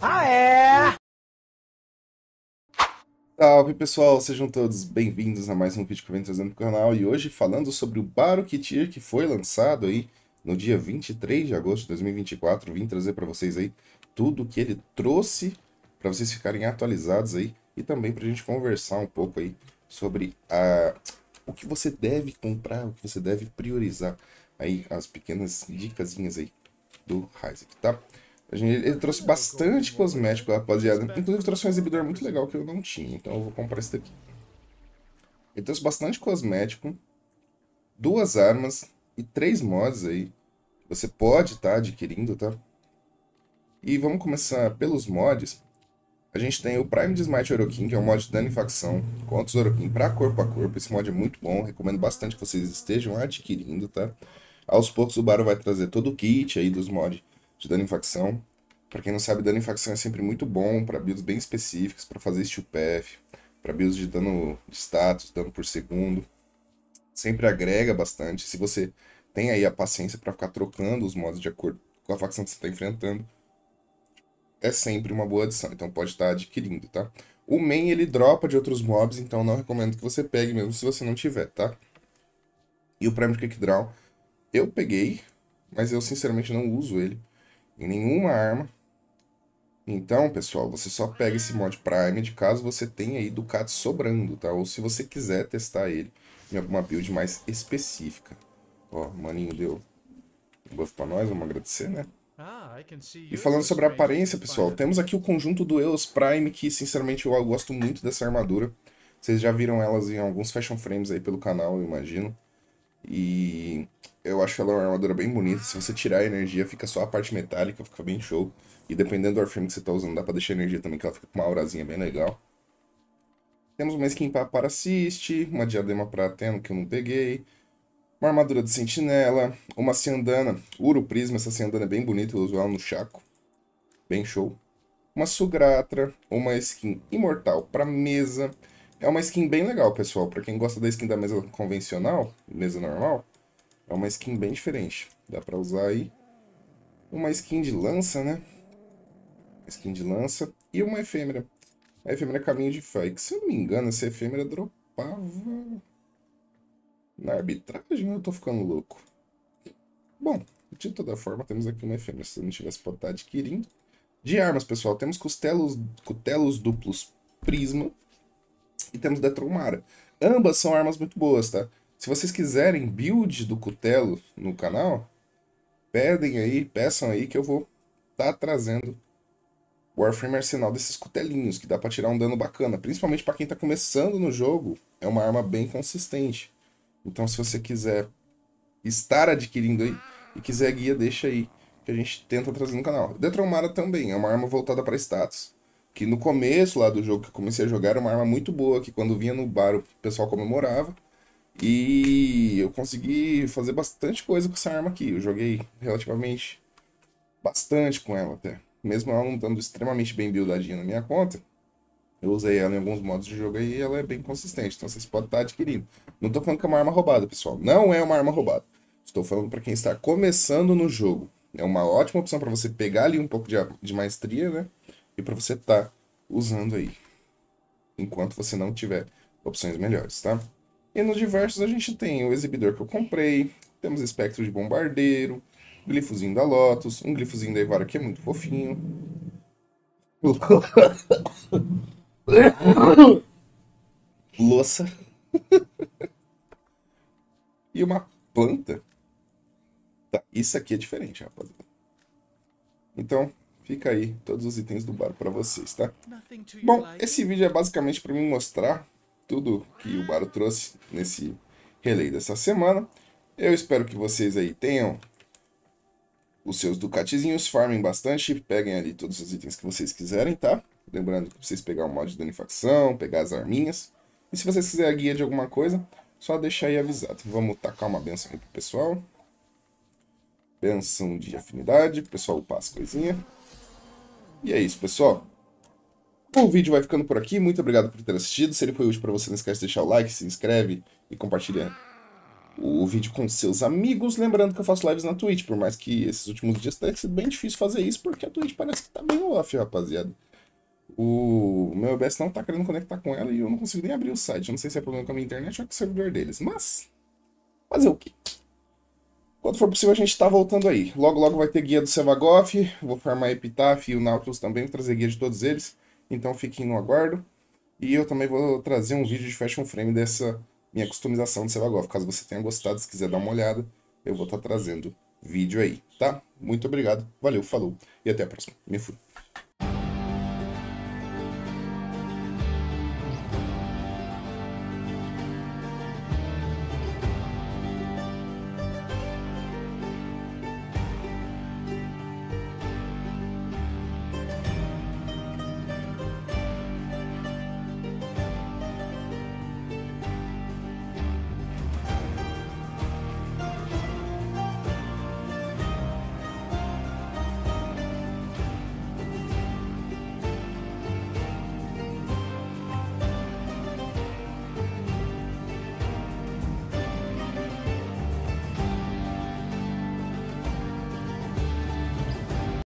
Ah, é! Salve pessoal, sejam todos bem-vindos a mais um vídeo que eu venho trazendo pro canal e hoje falando sobre o Barukitir que foi lançado aí no dia 23 de agosto de 2024. Vim trazer para vocês aí tudo que ele trouxe para vocês ficarem atualizados aí e também para a gente conversar um pouco aí sobre a, o que você deve comprar, o que você deve priorizar aí as pequenas dicasinhas aí do Isaac, tá? Ele trouxe bastante cosmético, rapaziada. Inclusive trouxe um exibidor muito legal que eu não tinha, então eu vou comprar esse daqui. Ele trouxe bastante cosmético, duas armas e três mods aí. Você pode estar tá adquirindo, tá? E vamos começar pelos mods. A gente tem o Prime de Smite Orokin, que é um mod de dano e facção contra os Orokin para corpo a corpo. Esse mod é muito bom, recomendo bastante que vocês estejam adquirindo, tá? Aos poucos o Baro vai trazer todo o kit aí dos mods de dano em facção. Para quem não sabe, dano infecção é sempre muito bom para builds bem específicos, para fazer steel path, para builds de dano de status, dano por segundo. Sempre agrega bastante. Se você tem aí a paciência para ficar trocando os modos de acordo com a facção que você está enfrentando, é sempre uma boa adição. Então pode estar tá adquirindo, tá? O main ele dropa de outros mobs, então não recomendo que você pegue mesmo se você não tiver, tá? E o Prime Draw, eu peguei, mas eu sinceramente não uso ele em nenhuma arma então, pessoal, você só pega esse mod Prime de caso você tenha aí Cat sobrando, tá? Ou se você quiser testar ele em alguma build mais específica. Ó, maninho deu um buff pra nós, vamos agradecer, né? Ah, e falando sobre a aparência, pessoal, temos aqui o conjunto do Eos Prime, que sinceramente eu gosto muito dessa armadura. Vocês já viram elas em alguns fashion frames aí pelo canal, eu imagino. E eu acho ela uma armadura bem bonita. Se você tirar a energia, fica só a parte metálica, fica bem show. E dependendo do Warframe que você tá usando, dá pra deixar a energia também, que ela fica com uma aurazinha bem legal. Temos uma skin para assiste, uma diadema para Ateno que eu não peguei, uma armadura de sentinela, uma ciandana, Uro Prisma, essa ciandana é bem bonita, eu uso ela no Chaco, bem show. Uma Sugratra, uma skin imortal para mesa, é uma skin bem legal, pessoal. Para quem gosta da skin da mesa convencional, mesa normal, é uma skin bem diferente. Dá para usar aí uma skin de lança, né? Skin de lança e uma efêmera. A efêmera é caminho de fé. que, se eu não me engano, essa efêmera dropava na arbitragem. Eu tô ficando louco. Bom, de toda forma, temos aqui uma efêmera. Se não tivesse pode estar adquirindo. De armas, pessoal, temos costelos, cutelos duplos prisma e temos da Tromara. Ambas são armas muito boas, tá? Se vocês quiserem build do Cutelo no canal, pedem aí, peçam aí que eu vou estar tá trazendo Warframe Arsenal desses cutelinhos, que dá pra tirar um dano bacana. Principalmente pra quem tá começando no jogo, é uma arma bem consistente. Então se você quiser estar adquirindo aí e quiser guia, deixa aí que a gente tenta trazer no canal. Detromara também, é uma arma voltada para status que no começo lá do jogo que eu comecei a jogar era uma arma muito boa, que quando vinha no bar o pessoal comemorava. E eu consegui fazer bastante coisa com essa arma aqui. Eu joguei relativamente bastante com ela até. Mesmo ela não estando extremamente bem buildadinha na minha conta, eu usei ela em alguns modos de jogo e ela é bem consistente. Então vocês podem estar adquirindo. Não estou falando que é uma arma roubada, pessoal. Não é uma arma roubada. Estou falando para quem está começando no jogo. É uma ótima opção para você pegar ali um pouco de, de maestria, né? e para você estar tá usando aí, enquanto você não tiver opções melhores, tá? E nos diversos a gente tem o exibidor que eu comprei, temos espectro de bombardeiro, glifozinho da Lotus, um glifozinho da Ivara que é muito fofinho. Louça. e uma planta. Tá, isso aqui é diferente, rapaziada. Então, Fica aí todos os itens do bar para vocês, tá? Bom, esse vídeo é basicamente para me mostrar tudo que o bar trouxe nesse relay dessa semana. Eu espero que vocês aí tenham os seus Ducatizinhos, farmem bastante, peguem ali todos os itens que vocês quiserem, tá? Lembrando que vocês pegar o mod de danificação, pegar as arminhas. E se vocês quiserem a guia de alguma coisa, só deixar aí avisado. Vamos tacar uma benção aí pro pessoal. Benção de afinidade, pessoal upar as coisinhas. E é isso, pessoal. O vídeo vai ficando por aqui. Muito obrigado por ter assistido. Se ele foi útil para você, não esquece de deixar o like, se inscreve e compartilha o vídeo com seus amigos. Lembrando que eu faço lives na Twitch, por mais que esses últimos dias tenha sido bem difícil fazer isso, porque a Twitch parece que tá bem off, rapaziada. O meu OBS não tá querendo conectar com ela e eu não consigo nem abrir o site. Eu não sei se é problema com a minha internet ou com o servidor deles, mas fazer o quê? Quando for possível, a gente tá voltando aí. Logo, logo vai ter guia do Sevagoff, vou farmar Epitaph e o Nautilus também, vou trazer guia de todos eles. Então fiquem no aguardo. E eu também vou trazer um vídeo de fashion frame dessa minha customização do Sevagoff. Caso você tenha gostado, se quiser dar uma olhada, eu vou estar tá trazendo vídeo aí, tá? Muito obrigado, valeu, falou e até a próxima. Me fui.